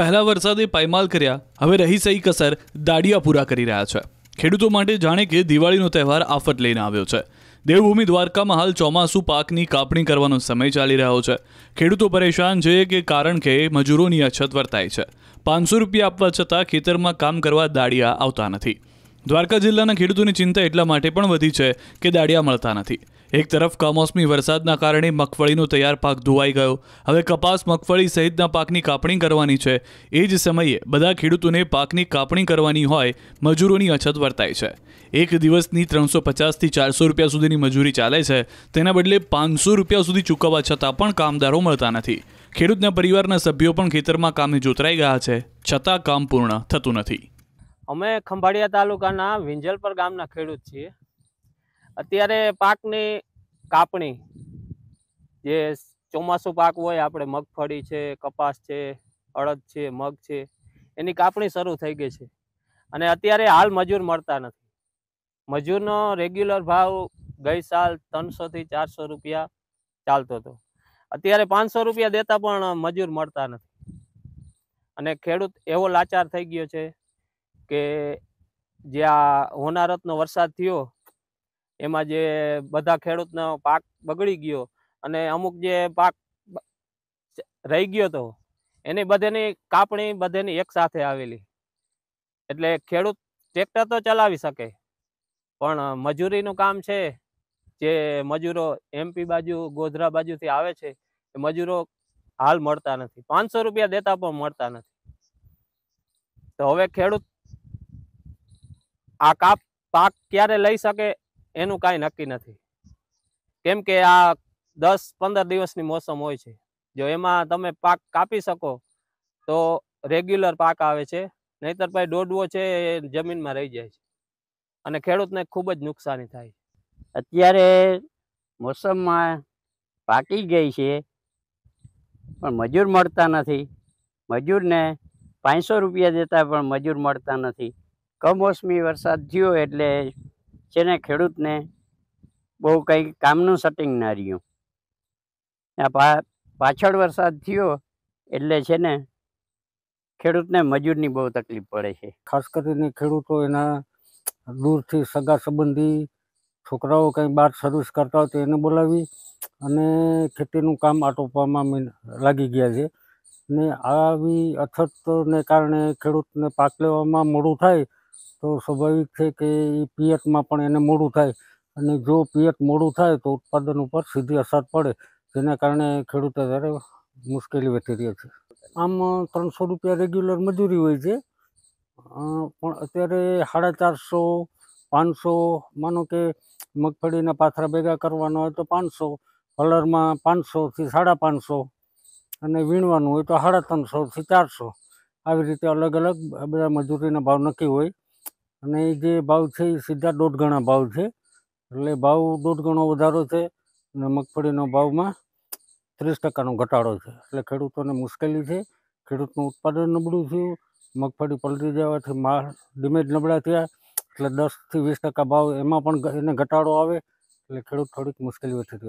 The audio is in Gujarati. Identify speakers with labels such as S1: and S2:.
S1: પહેલા વરસાદે પાયમાલ કર્યા હવે રહી સહી કસર દાડિયા પૂરા કરી રહ્યા છે ખેડૂતો માટે જાણે કે દિવાળીનો તહેવાર આફત લઈને આવ્યો છે દેવભૂમિ દ્વારકામાં હાલ ચોમાસુ પાકની કાપણી કરવાનો સમય ચાલી રહ્યો છે ખેડૂતો પરેશાન છે કે કારણ કે મજૂરોની અછત વર્તાય છે પાંચસો રૂપિયા આપવા છતાં ખેતરમાં કામ કરવા દાડિયા આવતા નથી દ્વારકા જિલ્લાના ખેડૂતોની ચિંતા એટલા માટે પણ વધી છે કે દાડિયા મળતા નથી એક તરફ કમોસમી વરસાદના કારણે મગફળીનો તૈયાર પાક ધોવાઈ ગયો હવે કપાસ મગફળી સહિતના પાકની કાપણી કરવાની છે એ જ સમયે બધા ખેડૂતોને પાકની કાપણી કરવાની હોય મજૂરોની અછત વર્તાય છે એક દિવસની ત્રણસો પચાસથી ચારસો રૂપિયા સુધીની મજૂરી ચાલે છે તેના બદલે પાંચસો રૂપિયા સુધી ચૂકવવા છતાં પણ કામદારો મળતા નથી ખેડૂતના પરિવારના સભ્યો પણ ખેતરમાં કામે જોતરાઈ ગયા છે છતાં કામ પૂર્ણ થતું નથી
S2: અમે ખંભાળિયા તાલુકાના વિંજલપર ગામના ખેડૂત છીએ અત્યારે પાકની કાપણી જે ચોમાસું પાક હોય આપણે મગફળી છે કપાસ છે અડદ છે મગ છે એની કાપણી શરૂ થઈ ગઈ છે અને અત્યારે હાલ મજૂર મળતા નથી મજૂરનો રેગ્યુલર ભાવ ગઈ સાલ ત્રણસોથી ચારસો રૂપિયા ચાલતો હતો અત્યારે પાંચસો રૂપિયા દેતા પણ મજૂર મળતા નથી અને ખેડૂત એવો લાચાર થઈ ગયો છે કે જે આ હોનારતનો વરસાદ થયો એમાં જે બધા ખેડૂતનો પાક બગડી ગયો અને અમુક જે પાક રહી ગયો હતો એની બધેની કાપણી બધેની એક સાથે આવેલી એટલે ખેડૂત ટ્રેક્ટર તો ચલાવી શકે પણ મજૂરીનું કામ છે જે મજૂરો એમપી બાજુ ગોધરા બાજુથી આવે છે એ મજૂરો હાલ મળતા નથી પાંચસો રૂપિયા દેતા પણ મળતા નથી તો હવે ખેડૂત આ કાપ પાક ક્યારે લઈ શકે એનું કાંઈ નક્કી નથી કેમ કે આ દસ પંદર દિવસની મોસમ હોય છે જો એમાં તમે પાક કાપી શકો તો રેગ્યુલર પાક આવે છે નહીતર પછી દોડવો છે એ જમીનમાં રહી જાય છે અને ખેડૂતને ખૂબ જ નુકસાની થાય
S3: અત્યારે મોસમમાં પાકી ગઈ છે પણ મજૂર મળતા નથી મજૂરને પાંચસો રૂપિયા દેતા પણ મજૂર મળતા નથી કમોસમી વરસાદ થયો એટલે છે ને ખેડૂતને બહુ કંઈ કામનું સટિંગ ના રહ્યું પાછળ વરસાદ થયો એટલે છે ને ખેડૂતને મજૂરની બહુ તકલીફ પડે છે
S4: ખાસ કરીને ખેડૂતો એના દૂરથી સગા સંબંધી છોકરાઓ કંઈ બહાર સર્વિસ કરતા હોય તો એને બોલાવી અને ખેતીનું કામ આટોપવામાં લાગી ગયા છે ને આવી અછતને કારણે ખેડૂતને પાક લેવામાં મોડું થાય તો સ્વાભાવિક છે કે એ પિયતમાં પણ એને મોડું થાય અને જો પિયત મોડું થાય તો ઉત્પાદન ઉપર સીધી અસર પડે જેના કારણે ખેડૂતો ત્યારે મુશ્કેલી વધી રહી છે આમ ત્રણસો રૂપિયા રેગ્યુલર મજૂરી હોય છે પણ અત્યારે સાડા ચારસો પાંચસો માનો કે મગફળીના પાથરા ભેગા કરવાના હોય તો પાંચસો કલરમાં પાંચસોથી સાડા પાંચસો અને વીણવાનું હોય તો સાડા ત્રણસોથી ચારસો આવી રીતે અલગ અલગ બધા મજૂરીના ભાવ નક્કી હોય અને એ જે ભાવ છે એ સીધા દોઢ ગણા ભાવ છે એટલે ભાવ દોઢ ગણો વધારો છે અને મગફળીનો ભાવમાં ત્રીસ ટકાનો ઘટાડો છે એટલે ખેડૂતોને મુશ્કેલી છે ખેડૂતનું ઉત્પાદન નબળું થયું મગફળી પલટી જવાથી માલ ડિમેજ નબળા થયા એટલે દસથી વીસ ટકા ભાવ એમાં પણ એને ઘટાડો આવે એટલે ખેડૂત થોડીક મુશ્કેલીઓ થતી